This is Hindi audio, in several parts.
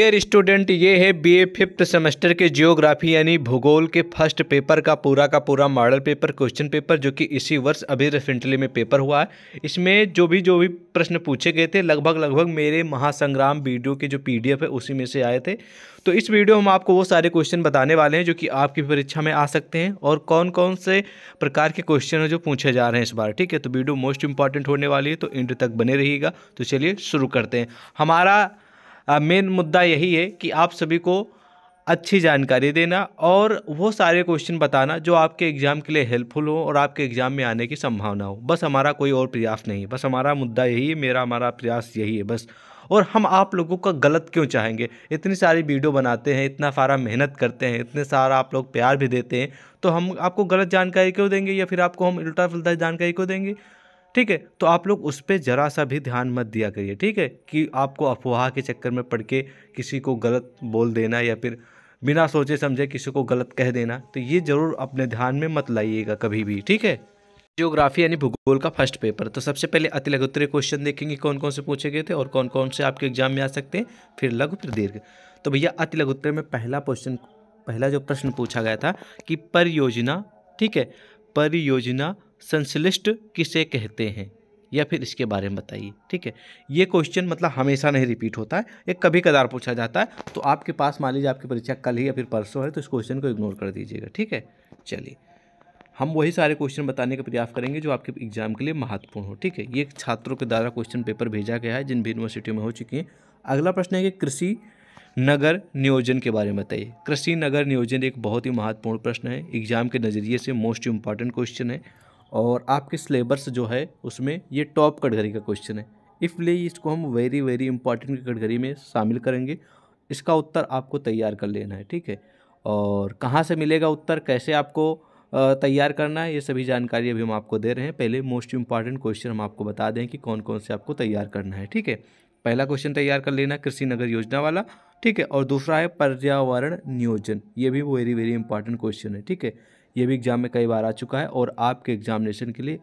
डियर स्टूडेंट ये है बीए फिफ्थ सेमेस्टर के जियोग्राफी यानी भूगोल के फर्स्ट पेपर का पूरा का पूरा मॉडल पेपर क्वेश्चन पेपर जो कि इसी वर्ष अभी रिसेंटली में पेपर हुआ है इसमें जो भी जो भी प्रश्न पूछे गए थे लगभग लगभग मेरे महासंग्राम वीडियो के जो पीडीएफ है उसी में से आए थे तो इस वीडियो हम आपको वो सारे क्वेश्चन बताने वाले हैं जो कि आपकी परीक्षा में आ सकते हैं और कौन कौन से प्रकार के क्वेश्चन हैं जो पूछे जा रहे हैं इस बार ठीक है तो वीडियो मोस्ट इंपॉर्टेंट होने वाली है तो इंड तक बने रहिएगा तो चलिए शुरू करते हैं हमारा मेन मुद्दा यही है कि आप सभी को अच्छी जानकारी देना और वो सारे क्वेश्चन बताना जो आपके एग्ज़ाम के लिए हेल्पफुल हो और आपके एग्ज़ाम में आने की संभावना हो बस हमारा कोई और प्रयास नहीं बस हमारा मुद्दा यही है मेरा हमारा प्रयास यही है बस और हम आप लोगों का गलत क्यों चाहेंगे इतनी सारी वीडियो बनाते हैं इतना सारा मेहनत करते हैं इतने सारा आप लोग प्यार भी देते हैं तो हम आपको गलत जानकारी क्यों देंगे या फिर आपको हम उल्टा फुलटा जानकारी क्यों देंगे ठीक है तो आप लोग उस पर ज़रा सा भी ध्यान मत दिया करिए ठीक है कि आपको अफवाह के चक्कर में पढ़ के किसी को गलत बोल देना या फिर बिना सोचे समझे किसी को गलत कह देना तो ये ज़रूर अपने ध्यान में मत लाइएगा कभी भी ठीक है जियोग्राफी यानी भूगोल का फर्स्ट पेपर तो सबसे पहले अति लघुत्तरीय क्वेश्चन देखेंगे कौन कौन से पूछे गए थे और कौन कौन से आपके एग्जाम में आ सकते हैं फिर लघु फिर दीर्घ तो भैया अति लघुत्तरीय में पहला क्वेश्चन पहला जो प्रश्न पूछा गया था कि परियोजना ठीक है परियोजना संश्लिष्ट किसे कहते हैं या फिर इसके बारे में बताइए ठीक है ये क्वेश्चन मतलब हमेशा नहीं रिपीट होता है ये कभी कदार पूछा जाता है तो आपके पास मान लीजिए आपकी परीक्षा कल ही या फिर परसों है तो इस क्वेश्चन को इग्नोर कर दीजिएगा ठीक है चलिए हम वही सारे क्वेश्चन बताने का प्रयास करेंगे जो आपके एग्जाम के लिए महत्वपूर्ण हो ठीक है ये छात्रों के द्वारा क्वेश्चन पेपर भेजा गया है जिन भी यूनिवर्सिटियों में हो चुकी हैं अगला प्रश्न है कि कृषि नगर नियोजन के बारे में बताइए कृषि नगर नियोजन एक बहुत ही महत्वपूर्ण प्रश्न है एग्जाम के नज़रिए से मोस्ट इम्पॉर्टेंट क्वेश्चन है और आपके सिलेबस जो है उसमें ये टॉप कटघरी का क्वेश्चन है इसलिए इसको हम वेरी वेरी इंपॉर्टेंट कटघरी में शामिल करेंगे इसका उत्तर आपको तैयार कर लेना है ठीक है और कहाँ से मिलेगा उत्तर कैसे आपको तैयार करना है ये सभी जानकारी अभी हम आपको दे रहे हैं पहले मोस्ट इंपॉर्टेंट क्वेश्चन हम आपको बता दें कि कौन कौन से आपको तैयार करना है ठीक है पहला क्वेश्चन तैयार कर लेना कृषि नगर योजना वाला ठीक है और दूसरा है पर्यावरण नियोजन ये भी वेरी वेरी इंपॉर्टेंट क्वेश्चन है ठीक है ये भी एग्ज़ाम में कई बार आ चुका है और आपके एग्जामिनेशन के लिए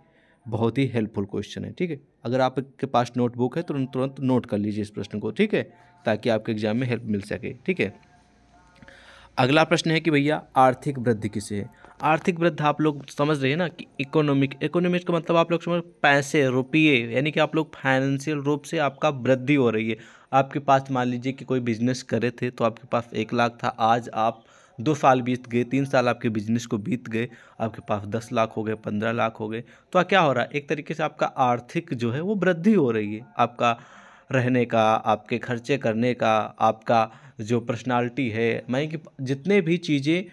बहुत ही हेल्पफुल क्वेश्चन है ठीक है अगर आपके पास नोटबुक है तो तुरंत तुरंत नोट कर लीजिए इस प्रश्न को ठीक है ताकि आपके एग्जाम में हेल्प मिल सके ठीक है अगला प्रश्न है कि भैया आर्थिक वृद्धि किसे है आर्थिक वृद्धि आप लोग समझ रहे हैं ना कि इकोनॉमिक इकोनॉमिक का मतलब आप लोग समझ पैसे रुपये यानी कि आप लोग फाइनेंशियल रूप से आपका वृद्धि हो रही है आपके पास मान लीजिए कि कोई बिजनेस करे थे तो आपके पास एक लाख था आज आप दो साल बीत गए तीन साल आपके बिजनेस को बीत गए आपके पास दस लाख हो गए पंद्रह लाख हो गए तो क्या हो रहा है एक तरीके से आपका आर्थिक जो है वो वृद्धि हो रही है आपका रहने का आपके खर्चे करने का आपका जो पर्सनालिटी है मैं कि जितने भी चीज़ें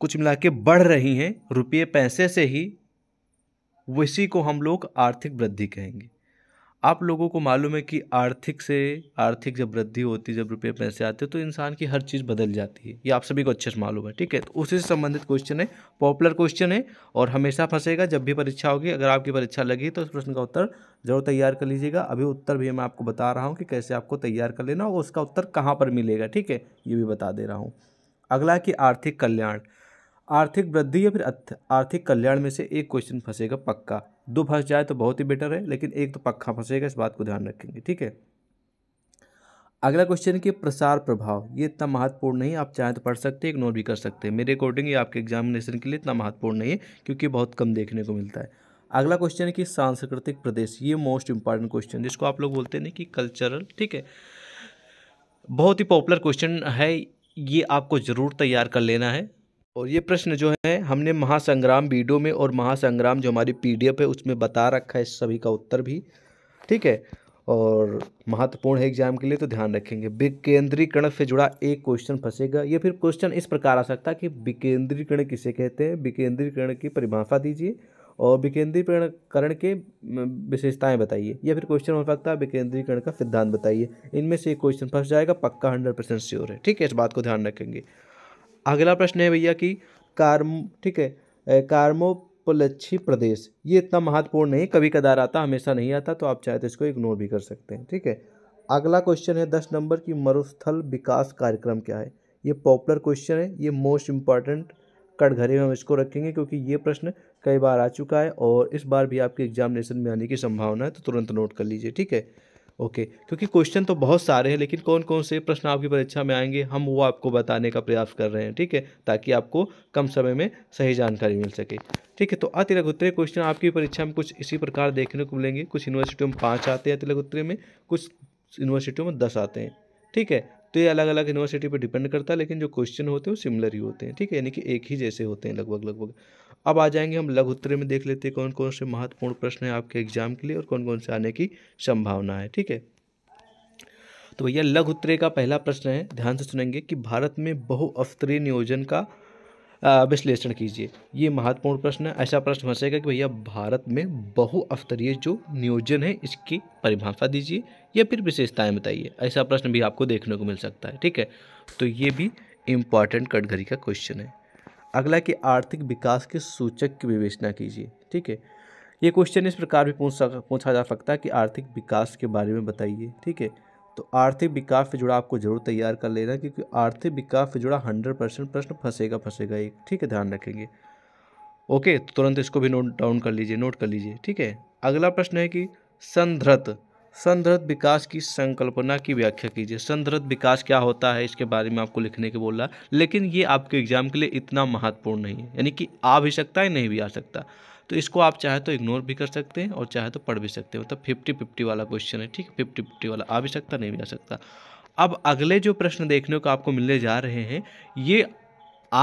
कुछ मिला के बढ़ रही हैं रुपये पैसे से ही उसी को हम लोग आर्थिक वृद्धि कहेंगे आप लोगों को मालूम है कि आर्थिक से आर्थिक जब वृद्धि होती है जब रुपये पैसे आते हैं तो इंसान की हर चीज़ बदल जाती है ये आप सभी को अच्छे से मालूम है ठीक है तो उसी से संबंधित क्वेश्चन है पॉपुलर क्वेश्चन है और हमेशा फंसेगा जब भी परीक्षा होगी अगर आपकी परीक्षा लगी तो उस प्रश्न का उत्तर जरूर तैयार कर लीजिएगा अभी उत्तर भी मैं आपको बता रहा हूँ कि कैसे आपको तैयार कर लेना और उसका उत्तर कहाँ पर मिलेगा ठीक है ये भी बता दे रहा हूँ अगला कि आर्थिक कल्याण आर्थिक वृद्धि या फिर आर्थिक कल्याण में से एक क्वेश्चन फंसेगा पक्का दो फंस जाए तो बहुत ही बेटर है लेकिन एक तो पक्का फंसेगा इस बात को ध्यान रखेंगे ठीक है अगला क्वेश्चन है कि प्रसार प्रभाव ये इतना महत्वपूर्ण नहीं आप चाहें तो पढ़ सकते हैं इग्नोर भी कर सकते हैं मेरे अकॉर्डिंग ये आपके एग्जामिनेशन के लिए इतना महत्वपूर्ण नहीं है क्योंकि बहुत कम देखने को मिलता है अगला क्वेश्चन है कि सांस्कृतिक प्रदेश ये मोस्ट इंपॉर्टेंट क्वेश्चन जिसको आप लोग बोलते हैं कि कल्चरल ठीक है बहुत ही पॉपुलर क्वेश्चन है ये आपको ज़रूर तैयार कर लेना है और ये प्रश्न जो है हमने महासंग्राम वीडियो में और महासंग्राम जो हमारी पीडीएफ है उसमें बता रखा है इस सभी का उत्तर भी ठीक है और महत्वपूर्ण है एग्जाम के लिए तो ध्यान रखेंगे विकेंद्रीकरण से जुड़ा एक क्वेश्चन फंसेगा या फिर क्वेश्चन इस प्रकार आ सकता है कि विकेंद्रीकरण किसे कहते हैं विकेंद्रीकरण की परिभाषा दीजिए और विकेंद्रीकरण के विशेषताएं बताइए या फिर क्वेश्चन हो सकता है विकेंद्रीकरण का सिद्धांत बताइए इनमें से एक क्वेश्चन फंस जाएगा पक्का हंड्रेड परसेंट श्योर है ठीक है इस बात को ध्यान रखेंगे अगला प्रश्न है भैया कि कार्म ठीक है कार्मोपलच्छी प्रदेश ये इतना महत्वपूर्ण नहीं कभी कदार आता हमेशा नहीं आता तो आप चाहे तो इसको इग्नोर भी कर सकते हैं ठीक है अगला क्वेश्चन है दस नंबर की मरुस्थल विकास कार्यक्रम क्या है ये पॉपुलर क्वेश्चन है ये मोस्ट इम्पॉर्टेंट कटघरे में हम इसको रखेंगे क्योंकि ये प्रश्न कई बार आ चुका है और इस बार भी आपके एग्जामिनेशन में आने की संभावना है तो तुरंत नोट कर लीजिए ठीक है ओके क्योंकि क्वेश्चन तो बहुत सारे हैं लेकिन कौन कौन से प्रश्न आपकी परीक्षा में आएंगे हम वो आपको बताने का प्रयास कर रहे हैं ठीक है ताकि आपको कम समय में सही जानकारी मिल सके ठीक है तो अतिलक उत्तरे क्वेश्चन आपकी परीक्षा में कुछ इसी प्रकार देखने को मिलेंगे कुछ यूनिवर्सिटियों में पाँच आते हैं अतिलक उत्तरे में कुछ यूनिवर्सिटियों में दस आते हैं ठीक है तो ये अलग अलग यूनिवर्सिटी पर डिपेंड करता है लेकिन जो क्वेश्चन होते हैं वो सिमिलर ही होते हैं ठीक है यानी कि एक ही जैसे होते हैं लगभग लगभग अब आ जाएंगे हम लघु उत्तरे में देख लेते हैं कौन कौन से महत्वपूर्ण प्रश्न हैं आपके एग्जाम के लिए और कौन कौन से आने की संभावना है ठीक है तो भैया लघु उत्तरे का पहला प्रश्न है ध्यान से सुनेंगे कि भारत में बहुअवतरीय नियोजन का विश्लेषण कीजिए ये महत्वपूर्ण प्रश्न है ऐसा प्रश्न फंसेगा कि भैया भारत में बहुअस्तरीय जो नियोजन है इसकी परिभाषा दीजिए या फिर विशेषताएं बताइए ऐसा प्रश्न भी आपको देखने को मिल सकता है ठीक है तो ये भी इम्पॉर्टेंट कटघरी का क्वेश्चन है अगला कि आर्थिक विकास के सूचक की विवेचना कीजिए ठीक है ये क्वेश्चन इस प्रकार भी पूछ पूछा जा सकता है कि आर्थिक विकास के बारे में बताइए ठीक है तो आर्थिक विकास से जुड़ा आपको जरूर तैयार कर लेना क्योंकि आर्थिक विकास से जुड़ा हंड्रेड परसेंट प्रश्न फंसेगा फंसेगा एक ठीक है ध्यान रखेंगे ओके तो तुरंत इसको भी नोट डाउन कर लीजिए नोट कर लीजिए ठीक है अगला प्रश्न है कि संधृत संदर्भ विकास की संकल्पना की व्याख्या कीजिए संदर्भ विकास क्या होता है इसके बारे में आपको लिखने के बोल रहा लेकिन ये आपके एग्जाम के लिए इतना महत्वपूर्ण नहीं है यानी कि आ भी सकता है नहीं भी आ सकता तो इसको आप चाहे तो इग्नोर भी कर सकते हैं और चाहे तो पढ़ भी सकते हैं मतलब फिफ्टी फिफ्टी वाला क्वेश्चन है ठीक है फिफ्टी फिफ्टी वाला आ भी सकता नहीं भी आ सकता अब अगले जो प्रश्न देखने को आपको मिलने जा रहे हैं ये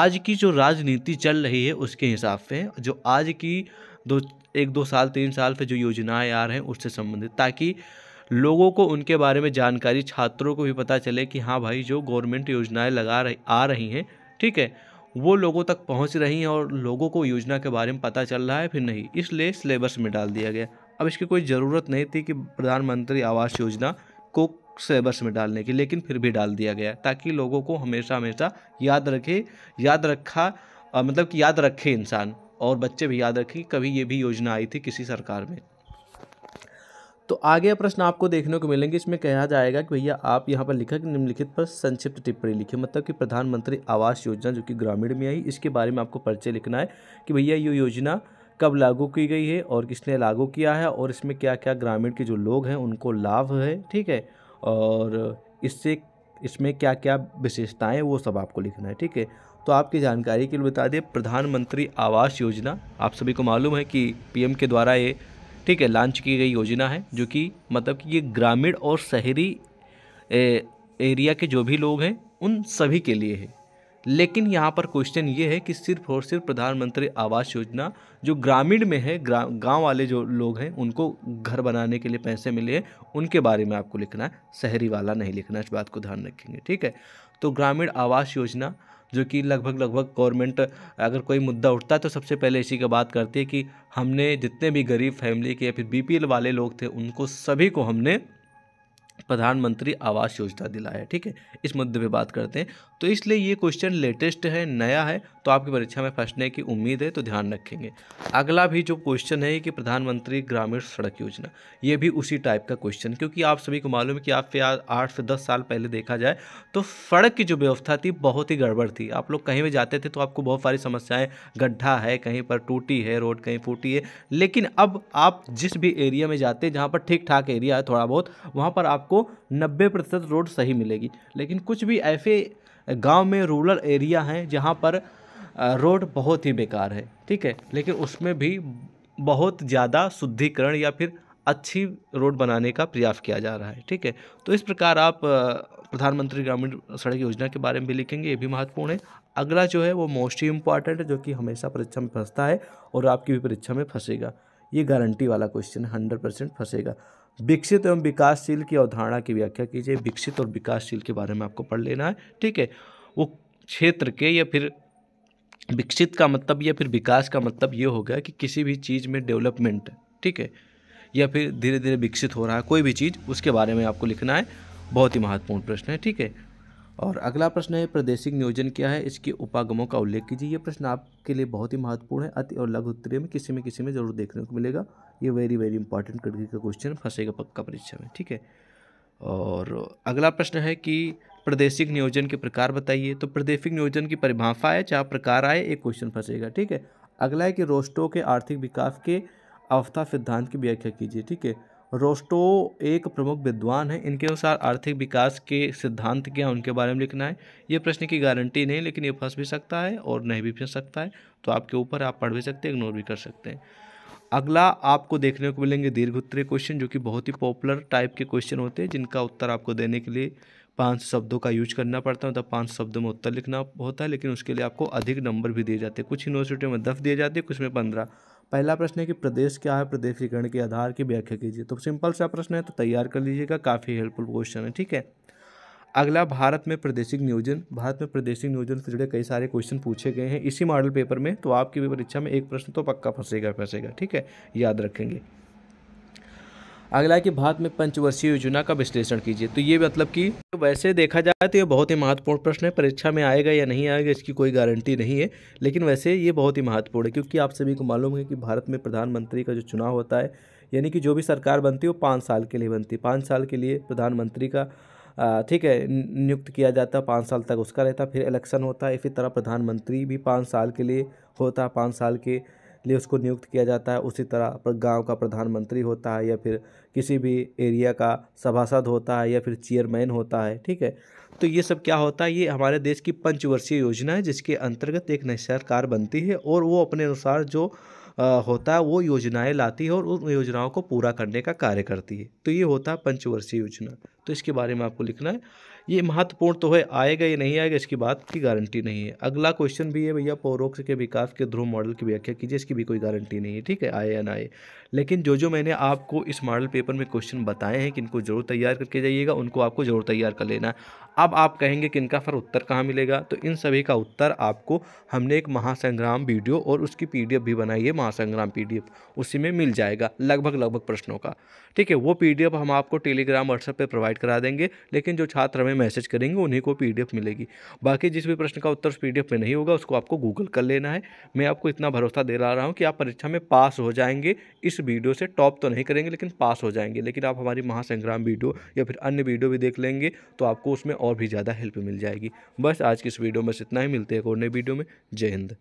आज की जो राजनीति चल रही है उसके हिसाब से जो आज की दो एक दो साल तीन साल पे जो योजनाएं आ रहे हैं उससे संबंधित ताकि लोगों को उनके बारे में जानकारी छात्रों को भी पता चले कि हाँ भाई जो गवर्नमेंट योजनाएं लगा रही आ रही हैं ठीक है वो लोगों तक पहुंच रही हैं और लोगों को योजना के बारे में पता चल रहा है फिर नहीं इसलिए सिलेबस में डाल दिया गया अब इसकी कोई ज़रूरत नहीं थी कि प्रधानमंत्री आवास योजना को सिलेबस में डालने की लेकिन फिर भी डाल दिया गया ताकि लोगों को हमेशा हमेशा याद रखे याद रखा मतलब कि याद रखे इंसान और बच्चे भी याद रखें कभी ये भी योजना आई थी किसी सरकार में तो आगे प्रश्न आपको देखने को मिलेंगे इसमें कहा जाएगा कि भैया आप यहाँ पर लिखा कि निम्नलिखित पर संक्षिप्त टिप्पणी लिखी मतलब कि प्रधानमंत्री आवास योजना जो कि ग्रामीण में आई इसके बारे में आपको परिचय लिखना है कि भैया ये योजना कब लागू की गई है और किसने लागू किया है और इसमें क्या क्या ग्रामीण के जो लोग हैं उनको लाभ है ठीक है और इससे इसमें क्या क्या विशेषताएँ वो सब आपको लिखना है ठीक है तो आपकी जानकारी के लिए बता दें प्रधानमंत्री आवास योजना आप सभी को मालूम है कि पीएम के द्वारा ये ठीक है लॉन्च की गई योजना है जो कि मतलब कि ये ग्रामीण और शहरी ए, एरिया के जो भी लोग हैं उन सभी के लिए है लेकिन यहाँ पर क्वेश्चन ये है कि सिर्फ और सिर्फ प्रधानमंत्री आवास योजना जो ग्रामीण में है गांव गाँव वाले जो लोग हैं उनको घर बनाने के लिए पैसे मिले हैं उनके बारे में आपको लिखना है शहरी वाला नहीं लिखना इस बात को ध्यान रखेंगे ठीक है तो ग्रामीण आवास योजना जो कि लगभग लगभग गवर्नमेंट अगर कोई मुद्दा उठता है तो सबसे पहले इसी की बात करती है कि हमने जितने भी गरीब फैमिली के या फिर बी वाले लोग थे उनको सभी को हमने प्रधानमंत्री आवास योजना दिलाया ठीक है इस मुद्दे पे बात करते हैं तो इसलिए ये क्वेश्चन लेटेस्ट है नया है तो आपकी परीक्षा में फंसने की उम्मीद है तो ध्यान रखेंगे अगला भी जो क्वेश्चन है कि प्रधानमंत्री ग्रामीण सड़क योजना ये भी उसी टाइप का क्वेश्चन क्योंकि आप सभी को मालूम है कि आप आठ से दस साल पहले देखा जाए तो सड़क की जो व्यवस्था थी बहुत ही गड़बड़ थी आप लोग कहीं भी जाते थे तो आपको बहुत सारी समस्याएँ गड्ढा है कहीं पर टूटी है रोड कहीं फूटी है लेकिन अब आप जिस भी एरिया में जाते हैं जहाँ पर ठीक ठाक एरिया है थोड़ा बहुत वहाँ पर आपको नब्बे प्रतिशत रोड सही मिलेगी लेकिन कुछ भी ऐसे गांव में रूरल एरिया हैं जहाँ पर रोड बहुत ही बेकार है ठीक है लेकिन उसमें भी बहुत ज़्यादा शुद्धिकरण या फिर अच्छी रोड बनाने का प्रयास किया जा रहा है ठीक है तो इस प्रकार आप प्रधानमंत्री ग्रामीण सड़क योजना के बारे में भी लिखेंगे ये भी महत्वपूर्ण है अगला जो है वो मोस्ट ही इम्पॉर्टेंट है जो कि हमेशा परीक्षा में फंसता है और आपकी भी परीक्षा में फंसेगा ये गारंटी वाला क्वेश्चन है हंड्रेड परसेंट फंसेगा विकसित एवं विकासशील की अवधारणा की व्याख्या कीजिए विकसित और विकासशील के बारे में आपको पढ़ लेना है ठीक है वो क्षेत्र के या फिर विकसित का मतलब या फिर विकास का मतलब ये हो गया कि किसी भी चीज़ में डेवलपमेंट ठीक है या फिर धीरे धीरे विकसित हो रहा है कोई भी चीज़ उसके बारे में आपको लिखना है बहुत ही महत्वपूर्ण प्रश्न है ठीक है और अगला प्रश्न है प्रादेशिक नियोजन क्या है इसके उपागमों का उल्लेख कीजिए ये प्रश्न आपके लिए बहुत ही महत्वपूर्ण है अति और लघु उत्तरीय में किसी में किसी में जरूर देखने को मिलेगा ये वेरी वेरी इंपॉर्टेंट कड़की का क्वेश्चन फंसेगा पक्का परीक्षा में ठीक है और अगला प्रश्न है कि प्रादेशिक नियोजन के प्रकार बताइए तो प्रादेशिक नियोजन की परिभाषा है चाहे प्रकार आए एक क्वेश्चन फंसेगा ठीक है अगला है कि रोस्टो के आर्थिक विकास के अवस्था सिद्धांत की व्याख्या कीजिए ठीक है रोस्टो एक प्रमुख विद्वान है इनके अनुसार आर्थिक विकास के सिद्धांत क्या उनके बारे में लिखना है ये प्रश्न की गारंटी नहीं लेकिन ये फंस भी सकता है और नहीं भी फंस सकता है तो आपके ऊपर आप पढ़ भी सकते हैं इग्नोर भी कर सकते हैं अगला आपको देखने को मिलेंगे दीर्घ उत्तरीय क्वेश्चन जो कि बहुत ही पॉपुलर टाइप के क्वेश्चन होते हैं जिनका उत्तर आपको देने के लिए पाँच शब्दों का यूज करना पड़ता है मतलब पाँच शब्दों में उत्तर लिखना होता है लेकिन उसके लिए आपको अधिक नंबर भी दिए जाते हैं कुछ यूनिवर्सिटियों में दस दिए जाते हैं कुछ में पंद्रह पहला प्रश्न है कि प्रदेश क्या है प्रदेशीकरण के आधार की व्याख्या कीजिए तो सिंपल सा प्रश्न है तो तैयार कर लीजिएगा काफ़ी हेल्पफुल क्वेश्चन है ठीक है अगला भारत में प्रादेशिक नियोजन भारत में प्रादेशिक नियोजन से जुड़े कई सारे क्वेश्चन पूछे गए हैं इसी मॉडल पेपर में तो आपकी भी परीक्षा में एक प्रश्न तो पक्का फंसेगा फंसेगा ठीक है याद रखेंगे अगला है कि भारत में पंचवर्षीय योजना का विश्लेषण कीजिए तो ये मतलब कि तो वैसे देखा जाए तो ये बहुत ही महत्वपूर्ण प्रश्न है परीक्षा में आएगा या नहीं आएगा इसकी कोई गारंटी नहीं है लेकिन वैसे ये बहुत ही महत्वपूर्ण है क्योंकि आप सभी को मालूम है कि भारत में प्रधानमंत्री का जो चुनाव होता है यानी कि जो भी सरकार बनती है वो पाँच साल के लिए बनती है पाँच साल के लिए प्रधानमंत्री का ठीक है नियुक्त किया जाता है पाँच साल तक उसका रहता फिर इलेक्शन होता है इसी तरह प्रधानमंत्री भी पाँच साल के लिए होता है पाँच साल के लिए उसको नियुक्त किया जाता है उसी तरह गांव का प्रधानमंत्री होता है या फिर किसी भी एरिया का सभासद होता है या फिर चेयरमैन होता है ठीक है तो ये सब क्या होता है ये हमारे देश की पंचवर्षीय योजना है जिसके अंतर्गत एक नई सरकार बनती है और वो अपने अनुसार जो होता है वो योजनाएं लाती है और उन योजनाओं को पूरा करने का कार्य करती है तो ये होता है पंचवर्षीय योजना तो इसके बारे में आपको लिखना है ये महत्वपूर्ण तो है आएगा या नहीं आएगा इसकी बात की गारंटी नहीं है अगला क्वेश्चन भी है भैया पौरोक्ष के विकास के ध्रुव मॉडल की व्याख्या कीजिए इसकी भी कोई गारंटी नहीं है ठीक है आए या ना आए लेकिन जो जो मैंने आपको इस मॉडल पेपर में क्वेश्चन बताए हैं कि इनको जरूर तैयार करके जाइएगा उनको आपको जरूर तैयार कर लेना अब आप कहेंगे कि इनका फिर उत्तर कहाँ मिलेगा तो इन सभी का उत्तर आपको हमने एक महासंग्राम वीडियो और उसकी पीडीएफ भी बनाई है महासंग्राम पीडीएफ उसी में मिल जाएगा लगभग लगभग प्रश्नों का ठीक है वो पीडीएफ हम आपको टेलीग्राम व्हाट्सएप पर प्रोवाइड करा देंगे लेकिन जो छात्र हमें हमें मैसेज करेंगे उन्हीं को पी मिलेगी बाकी जिस भी प्रश्न का उत्तर उस पी में नहीं होगा उसको आपको गूगल कर लेना है मैं आपको इतना भरोसा दे रहा हूँ कि आप परीक्षा में पास हो जाएंगे इस वीडियो से टॉप तो नहीं करेंगे लेकिन पास हो जाएंगे लेकिन आप हमारी महासंग्राम वीडियो या फिर अन्य वीडियो भी देख लेंगे तो आपको उसमें और भी ज़्यादा हेल्प मिल जाएगी बस आज की इस वीडियो में इतना ही मिलते हैं एक और नई वीडियो में जय हिंद